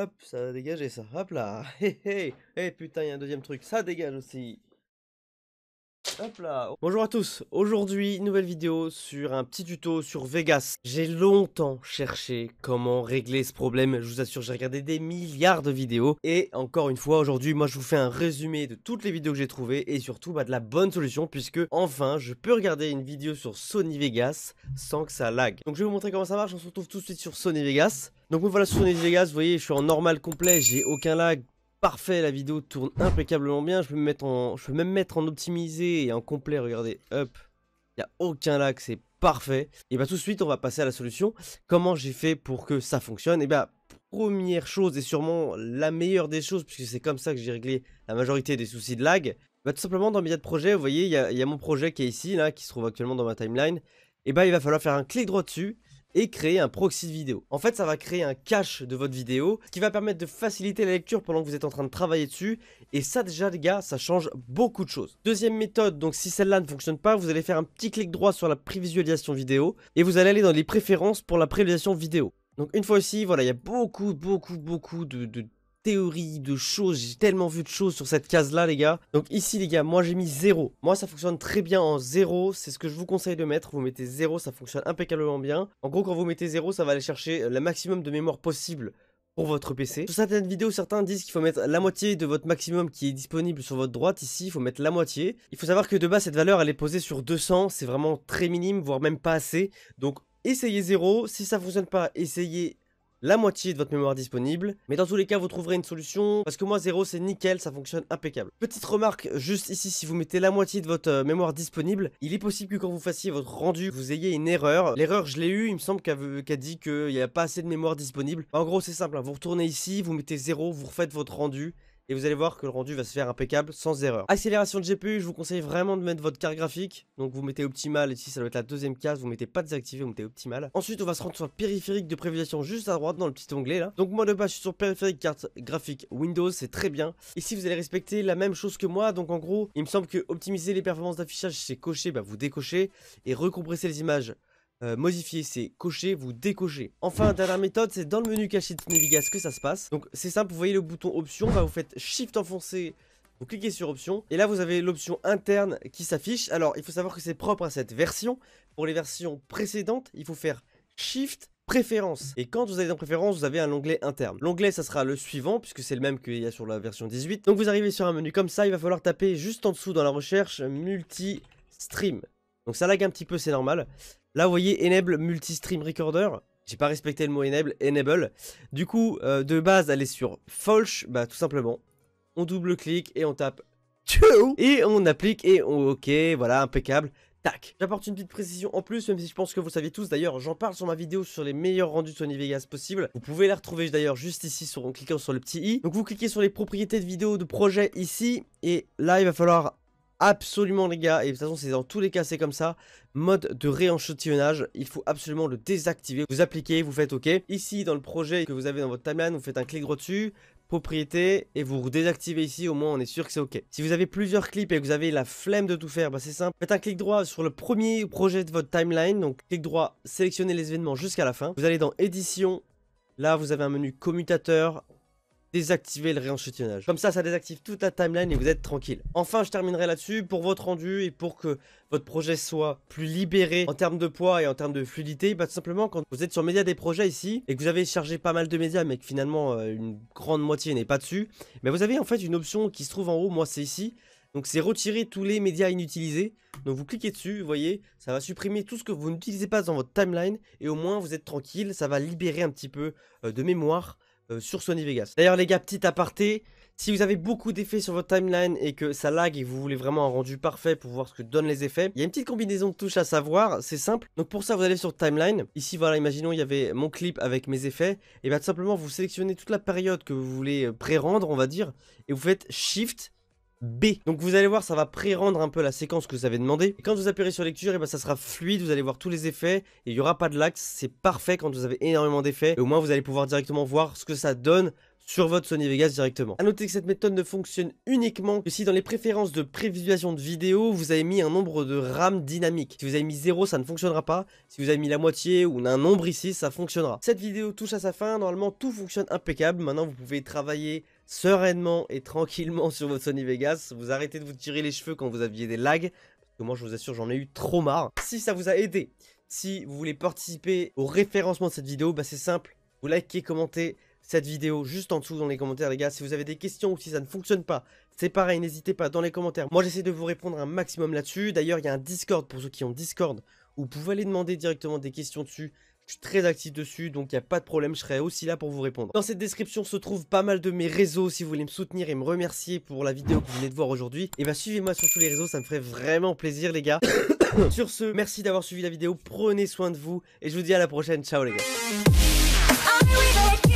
Hop, ça a dégagé ça. Hop là. Hé hey, hé. Eh, putain, il y a un deuxième truc. Ça dégage aussi. Hop là. Bonjour à tous, aujourd'hui nouvelle vidéo sur un petit tuto sur Vegas. J'ai longtemps cherché comment régler ce problème, je vous assure j'ai regardé des milliards de vidéos et encore une fois aujourd'hui moi je vous fais un résumé de toutes les vidéos que j'ai trouvées et surtout bah, de la bonne solution puisque enfin je peux regarder une vidéo sur Sony Vegas sans que ça lag. Donc je vais vous montrer comment ça marche, on se retrouve tout de suite sur Sony Vegas. Donc voilà sur Sony Vegas, vous voyez je suis en normal complet, j'ai aucun lag, parfait, la vidéo tourne impeccablement bien. Je peux, me mettre en, je même mettre en optimisé et en complet, regardez, hop. Il n'y a aucun lag, c'est parfait. Et bien bah, tout de suite, on va passer à la solution. Comment j'ai fait pour que ça fonctionne Et bien, bah, première chose et sûrement la meilleure des choses, puisque c'est comme ça que j'ai réglé la majorité des soucis de lag. Bah, tout simplement dans Media de projet, vous voyez, il y, y, a mon projet qui est ici, là, qui se trouve actuellement dans ma timeline. Et bien, il va falloir faire un clic droit dessus et créer un proxy de vidéo. En fait, ça va créer un cache de votre vidéo, ce qui va permettre de faciliter la lecture pendant que vous êtes en train de travailler dessus. Et ça, déjà, les gars, ça change beaucoup de choses. Deuxième méthode, donc si celle-là ne fonctionne pas, vous allez faire un petit clic droit sur la prévisualisation vidéo et vous allez aller dans les préférences pour la prévisualisation vidéo. Donc une fois ici voilà, il y a beaucoup, beaucoup, beaucoup de Théorie de choses. J'ai tellement vu de choses sur cette case-là, les gars. Donc ici, les gars, moi j'ai mis 0. Moi, ça fonctionne très bien en 0. C'est ce que je vous conseille de mettre. Vous mettez 0, ça fonctionne impeccablement bien. En gros, quand vous mettez 0, ça va aller chercher euh, le maximum de mémoire possible pour votre PC. Sur certaines vidéos, certains disent qu'il faut mettre la moitié de votre maximum qui est disponible sur votre droite. Ici, il faut mettre la moitié. Il faut savoir que de base, cette valeur, elle est posée sur 200. C'est vraiment très minime, voire même pas assez. Donc, essayez 0. Si ça fonctionne pas, essayez la moitié de votre mémoire disponible. Mais dans tous les cas, vous trouverez une solution, parce que moi 0 c'est nickel, ça fonctionne impeccable. Petite remarque, juste ici, si vous mettez la moitié de votre euh, mémoire disponible, il est possible que quand vous fassiez votre rendu, vous ayez une erreur. L'erreur, je l'ai eu, il me semble qu'elle dit qu'il n'y a pas assez de mémoire disponible. Bah, en gros, c'est simple, hein, vous retournez ici, vous mettez 0, vous refaites votre rendu, et vous allez voir que le rendu va se faire impeccable sans erreur. Accélération de GPU, je vous conseille vraiment de mettre votre carte graphique. Donc vous mettez optimal, ici ça doit être la deuxième case, vous mettez pas désactivé, vous mettez optimal. Ensuite on va se rendre sur périphérique de prévision juste à droite dans le petit onglet là. Donc moi de base je suis sur périphérique carte graphique Windows, c'est très bien. Ici vous allez respecter la même chose que moi, donc en gros il me semble que optimiser les performances d'affichage c'est cocher, bah vous décochez et recompresser les images euh, modifier, c'est cocher, vous décocher. Enfin, dernière méthode, c'est dans le menu caché de Navigas que ça se passe. Donc c'est simple, vous voyez le bouton option, bah, vous faites Shift enfoncé, vous cliquez sur option, et là vous avez l'option interne qui s'affiche. Alors il faut savoir que c'est propre à cette version. Pour les versions précédentes, il faut faire Shift préférence Et quand vous allez dans préférences, vous avez un onglet interne. L'onglet, ça sera le suivant, puisque c'est le même qu'il y a sur la version 18. Donc vous arrivez sur un menu comme ça, il va falloir taper juste en dessous dans la recherche multi-stream. Donc ça lag un petit peu, c'est normal. Là, vous voyez, Enable Multi-Stream Recorder. J'ai pas respecté le mot Enable, Enable. Du coup, euh, de base, aller sur false bah tout simplement. On double-clique et on tape et on applique et on ok, voilà, impeccable. Tac. J'apporte une petite précision en plus, même si je pense que vous savez tous d'ailleurs, j'en parle sur ma vidéo sur les meilleurs rendus de Sony Vegas possible. Vous pouvez la retrouver d'ailleurs juste ici sur, en cliquant sur le petit i. Donc vous cliquez sur les propriétés de vidéo de projet ici, et là il va falloir Absolument les gars, et de toute façon c'est dans tous les cas c'est comme ça, mode de réenchantillonnage, il faut absolument le désactiver, vous appliquez, vous faites OK. Ici dans le projet que vous avez dans votre timeline, vous faites un clic droit dessus, propriété et vous désactivez ici, au moins on est sûr que c'est ok. Si vous avez plusieurs clips et que vous avez la flemme de tout faire, bah c'est simple. Faites un clic droit sur le premier projet de votre timeline, donc clic droit, sélectionnez les événements jusqu'à la fin. Vous allez dans édition, là vous avez un menu commutateur, désactiver le réenchantillonnage. Comme ça, ça désactive toute la timeline et vous êtes tranquille. Enfin, je terminerai là-dessus. Pour votre rendu et pour que votre projet soit plus libéré en termes de poids et en termes de fluidité, bah, tout simplement, quand vous êtes sur Média des projets ici et que vous avez chargé pas mal de médias, mais que finalement, euh, une grande moitié n'est pas dessus, mais bah, vous avez en fait une option qui se trouve en haut. Moi, c'est ici. Donc c'est retirer tous les médias inutilisés. Donc vous cliquez dessus, vous voyez, ça va supprimer tout ce que vous n'utilisez pas dans votre timeline. Et au moins vous êtes tranquille, ça va libérer un petit peu euh, de mémoire euh, sur Sony Vegas. D'ailleurs les gars, petit aparté, si vous avez beaucoup d'effets sur votre timeline et que ça lag et que vous voulez vraiment un rendu parfait pour voir ce que donnent les effets, il y a une petite combinaison de touches à savoir, c'est simple. Donc pour ça, vous allez sur timeline. Ici, voilà, imaginons, il y avait mon clip avec mes effets. Et bien bah, tout simplement, vous sélectionnez toute la période que vous voulez euh, pré-rendre, on va dire, et vous faites Shift B. Donc vous allez voir, ça va pré-rendre un peu la séquence que vous avez demandé. Et quand vous appuyez sur lecture, et eh ben ça sera fluide, vous allez voir tous les effets, et il n'y aura pas de lax. c'est parfait quand vous avez énormément d'effets, et au moins vous allez pouvoir directement voir ce que ça donne sur votre Sony Vegas directement. A noter que cette méthode ne fonctionne uniquement que si dans les préférences de prévisualisation de vidéo, vous avez mis un nombre de RAM dynamique. Si vous avez mis 0, ça ne fonctionnera pas. Si vous avez mis la moitié ou un nombre ici, ça fonctionnera. Cette vidéo touche à sa fin, normalement tout fonctionne impeccable. Maintenant, vous pouvez travailler sereinement et tranquillement sur votre Sony Vegas. Vous arrêtez de vous tirer les cheveux quand vous aviez des lags. Parce que moi, je vous assure, j'en ai eu trop marre. Si ça vous a aidé, si vous voulez participer au référencement de cette vidéo, bah c'est simple. Vous likez, commentez cette vidéo juste en dessous dans les commentaires les gars. Si vous avez des questions ou si ça ne fonctionne pas, c'est pareil, n'hésitez pas dans les commentaires. Moi j'essaie de vous répondre un maximum là-dessus. D'ailleurs, il y a un Discord pour ceux qui ont Discord où vous pouvez aller demander directement des questions dessus. Je suis très actif dessus, donc il n'y a pas de problème, je serai aussi là pour vous répondre. Dans cette description se trouvent pas mal de mes réseaux si vous voulez me soutenir et me remercier pour la vidéo que vous venez de voir aujourd'hui. Et eh bien suivez-moi sur tous les réseaux, ça me ferait vraiment plaisir les gars. sur ce, merci d'avoir suivi la vidéo, prenez soin de vous et je vous dis à la prochaine, ciao les gars. Ah,